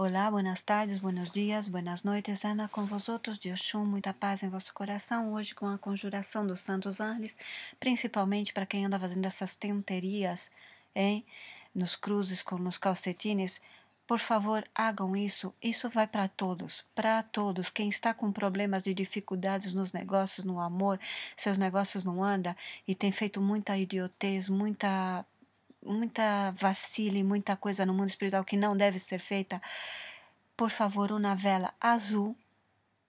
Olá, buenas tardes, buenos dias, buenas noites, Ana com outros. de Oxum, muita paz em vosso coração, hoje com a conjuração dos santos anjos, principalmente para quem anda fazendo essas tenterias, hein, nos cruzes, com, nos calcetines, por favor, hagam isso, isso vai para todos, para todos, quem está com problemas de dificuldades nos negócios, no amor, seus negócios não andam e tem feito muita idiotez, muita muita e muita coisa no mundo espiritual que não deve ser feita, por favor, uma vela azul.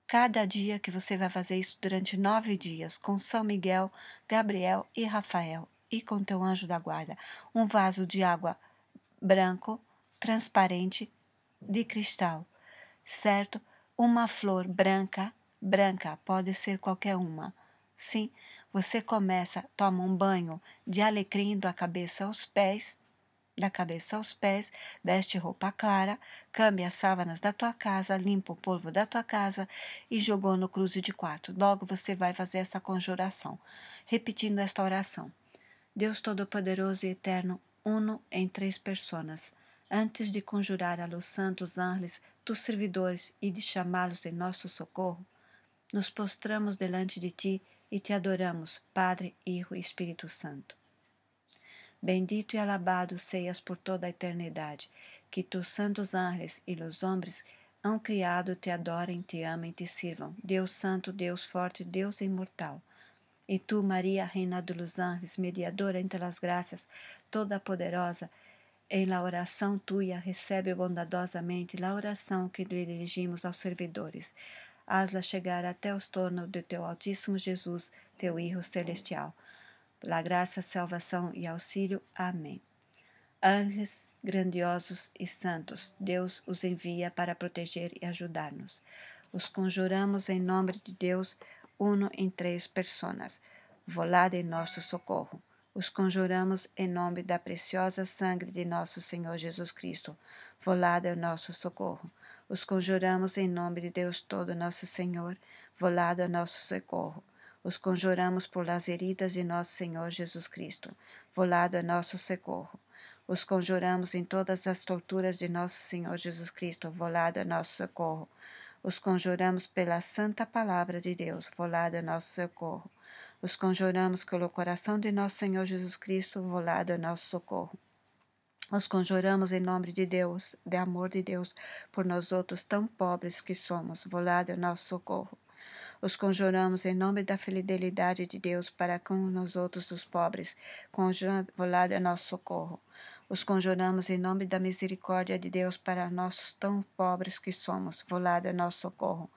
Cada dia que você vai fazer isso durante nove dias, com São Miguel, Gabriel e Rafael, e com teu anjo da guarda, um vaso de água branco, transparente, de cristal, certo? Uma flor branca, branca, pode ser qualquer uma, Sim, você começa, toma um banho de alecrim da cabeça aos pés, da cabeça aos pés, veste roupa clara, cambia as sábanas da tua casa, limpa o polvo da tua casa e jogou no cruze de quatro. Logo você vai fazer essa conjuração, repetindo esta oração. Deus Todo-Poderoso e Eterno, uno em três personas, antes de conjurar a los santos anjos, tus servidores, e de chamá-los em nosso socorro, nos postramos delante de ti e te adoramos, Padre, Hijo e Espírito Santo. Bendito e alabado seias por toda a eternidade, que tu, santos anjos e os homens hão criado te adorem, te amem, te sirvam. Deus Santo, Deus Forte, Deus Imortal. E tu, Maria, Reina dos Anjos, mediadora entre as graças, toda poderosa, em la oração tuya recebe bondadosamente la oração que dirigimos aos servidores haz la chegar até os tornos de teu Altíssimo Jesus, teu Hijo Celestial. Pela graça, salvação e auxílio. Amém. Anjos grandiosos e santos, Deus os envia para proteger e ajudar-nos. Os conjuramos em nome de Deus, uno em três personas. Volade em nosso socorro. Os conjuramos em nome da preciosa sangue de nosso Senhor Jesus Cristo. Volade em nosso socorro os conjuramos em nome de Deus todo nosso Senhor, volado a nosso socorro. Os conjuramos por las heridas de nosso Senhor Jesus Cristo, volado a nosso socorro. Os conjuramos em todas as torturas de nosso Senhor Jesus Cristo, volado a nosso socorro. Os conjuramos pela santa palavra de Deus, volado a nosso socorro. Os conjuramos pelo coração de nosso Senhor Jesus Cristo, volado a nosso socorro os conjuramos em nome de Deus, de amor de Deus, por nós outros tão pobres que somos, volado nosso socorro. Os conjuramos em nome da fidelidade de Deus para com nós outros os pobres, volado nosso socorro. Os conjuramos em nome da misericórdia de Deus para nós tão pobres que somos, volado nosso socorro.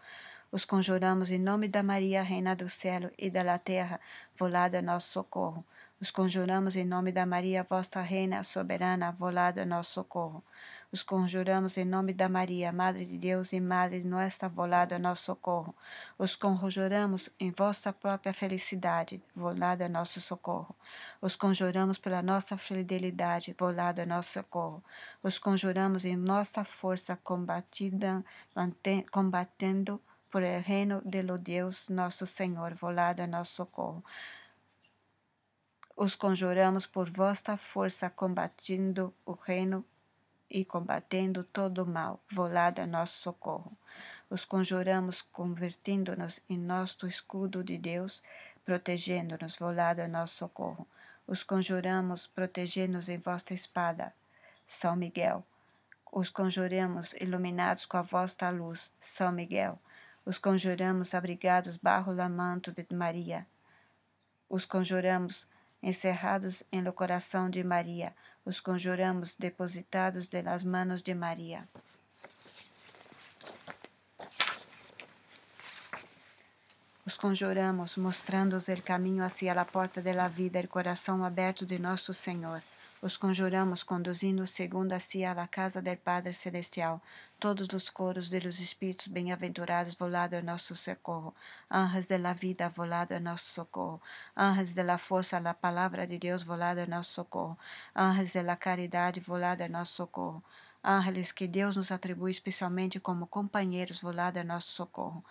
Os conjuramos em nome da Maria, Reina do Céu e da Terra, volada nosso socorro. Os conjuramos em nome da Maria, vossa Reina soberana, volada nosso socorro. Os conjuramos em nome da Maria, Madre de Deus e Madre nossa volada nosso socorro. Os conjuramos em vossa própria felicidade, volada nosso socorro. Os conjuramos pela nossa fidelidade, volada nosso socorro. Os conjuramos em nossa força combatida, combatendo por el reino de Deus, nosso Senhor, volada nosso socorro os conjuramos por vossa força, combatindo o reino e combatendo todo o mal, volado a nosso socorro. Os conjuramos, convertindo-nos em nosso escudo de Deus, protegendo-nos, volado a nosso socorro. Os conjuramos, protegendo-nos em vossa espada, São Miguel. Os conjuramos, iluminados com a vossa luz, São Miguel. Os conjuramos, abrigados barro lamanto de Maria. Os conjuramos, encerrados em lo coração de Maria, os conjuramos depositados de las manos de Maria. Os conjuramos, mostrando-os o caminho hacia a porta da vida, o coração aberto de nosso Senhor os conjuramos conduzindo segundo a si à casa del Padre Celestial. Todos os coros de los espíritos bem-aventurados volado ao nosso socorro. anjos de la vida volado ao nosso socorro. anjos de la força, la palavra de Deus volado ao nosso socorro. anjos de la caridade volado ao nosso socorro ángeles que Deus nos atribui especialmente como companheiros volado a nosso socorro.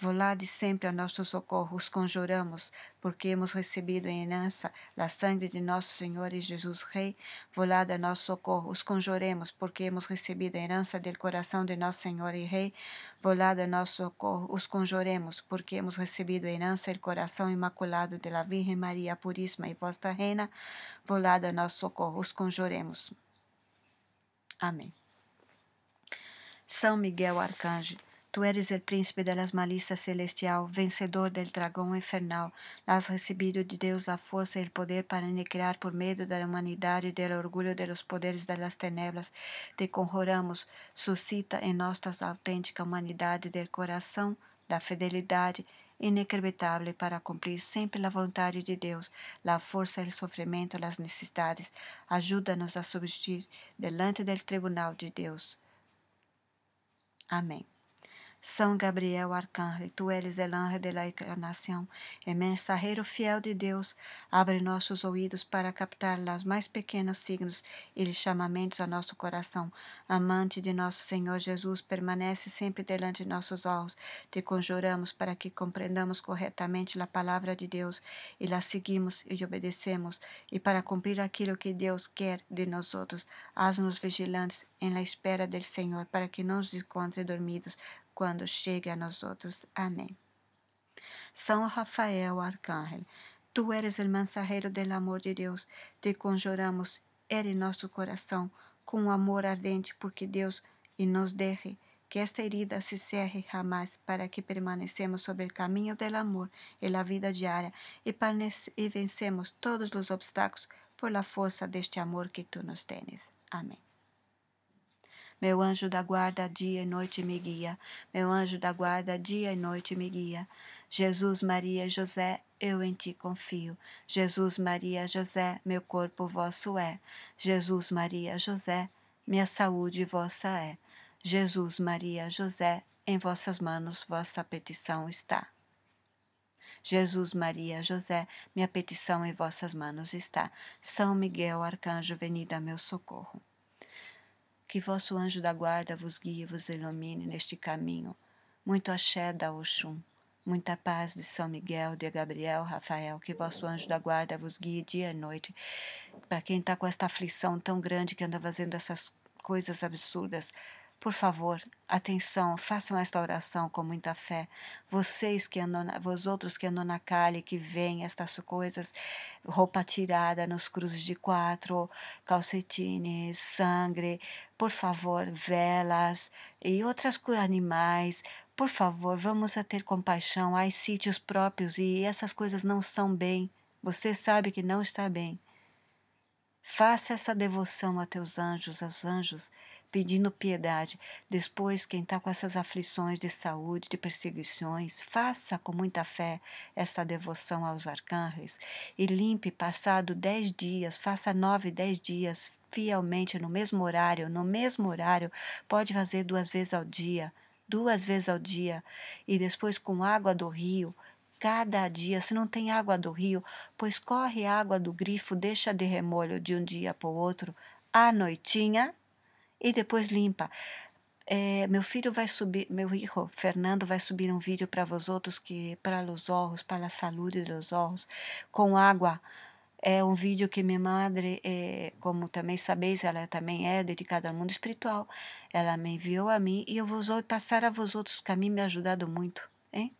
Volade sempre a nosso socorro, os conjuramos, porque hemos recebido em herança a sangue de nosso Senhor e Jesus Rei. Volade a nosso socorro, os conjuremos, porque hemos recebido a herança do coração de nosso Senhor e Rei. Volade a nosso socorro, os conjuremos, porque hemos recebido a herança do coração imaculado de la Virgem Maria Puríssima e Vossa Reina. Volade a nosso socorro, os conjuremos. Amém. São Miguel Arcanjo Tu eres el príncipe de las malicias celestial, vencedor del dragón infernal. Has recebido de Deus la fuerza y el poder para aniquilar por medio de la humanidad y del orgullo de los poderes de las tinieblas. Te conjuramos, suscita en nosotras la auténtica humanidad del corazón, la fidelidad inacreditável para cumprir sempre a vontade de Deus, a força, o sofrimento, as necessidades. Ajuda-nos a subsistir delante do tribunal de Deus. Amém. São Gabriel Arcanjo, tu eres el anjo de la encarnación, el mensajero fiel de Deus, abre nossos ouvidos para captar os mais pequenos signos e chamamentos a nosso coração. Amante de nosso Senhor Jesus, permanece sempre delante de nossos olhos. Te conjuramos para que compreendamos corretamente a palavra de Deus e la seguimos e obedecemos, e para cumprir aquilo que Deus quer de nós outros. Haz-nos vigilantes em la espera del Senhor, para que não nos encontre dormidos quando chegue a nós outros. Amém. São Rafael Arcángel, tu eres o mensageiro do amor de Deus. Te conjuramos, ere nosso coração com um amor ardente, porque Deus e nos deixe que esta herida se cerre jamais para que permanecemos sobre o caminho do amor e la vida diária e, e vencemos todos os obstáculos por la força deste amor que tu nos tens. Amém. Meu anjo da guarda, dia e noite me guia. Meu anjo da guarda, dia e noite me guia. Jesus, Maria, José, eu em ti confio. Jesus, Maria, José, meu corpo vosso é. Jesus, Maria, José, minha saúde vossa é. Jesus, Maria, José, em vossas mãos vossa petição está. Jesus, Maria, José, minha petição em vossas mãos está. São Miguel, arcanjo, venida meu socorro. Que vosso anjo da guarda vos guie e vos ilumine neste caminho. Muito axé da Oxum. Muita paz de São Miguel, de Gabriel, Rafael, que vosso anjo da guarda vos guie dia e noite. Para quem está com esta aflição tão grande que anda fazendo essas coisas absurdas, por favor, atenção, façam esta oração com muita fé. Vocês que andam, vos outros que andam na calha, que veem estas coisas, roupa tirada nos cruzes de quatro, calcetines, sangue, por favor, velas e outras coisas, animais, por favor, vamos a ter compaixão. Há sítios próprios e essas coisas não são bem. Você sabe que não está bem. Faça essa devoção a teus anjos, aos anjos, pedindo piedade. Depois, quem está com essas aflições de saúde, de perseguições, faça com muita fé esta devoção aos arcanjos e limpe, passado dez dias, faça nove, dez dias, fielmente, no mesmo horário, no mesmo horário, pode fazer duas vezes ao dia, duas vezes ao dia, e depois com água do rio, cada dia, se não tem água do rio, pois corre água do grifo, deixa de remolho de um dia para o outro, à noitinha, e depois limpa. É, meu filho vai subir, meu filho Fernando vai subir um vídeo para vós outros que para os olhos, para a saúde dos olhos, com água. É um vídeo que minha madre, é, como também sabeis, ela também é dedicada ao mundo espiritual. Ela me enviou a mim e eu vos vou passar a vós outros, que a mim me ajudado muito, hein?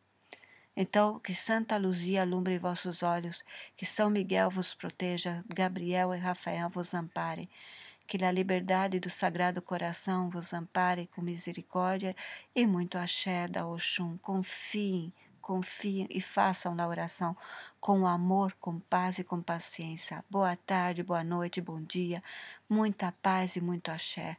Então, que Santa Luzia alumbre vossos olhos, que São Miguel vos proteja, Gabriel e Rafael vos amparem que a liberdade do Sagrado Coração vos ampare com misericórdia e muito axé da Oxum. Confiem, confiem e façam na oração com amor, com paz e com paciência. Boa tarde, boa noite, bom dia, muita paz e muito axé.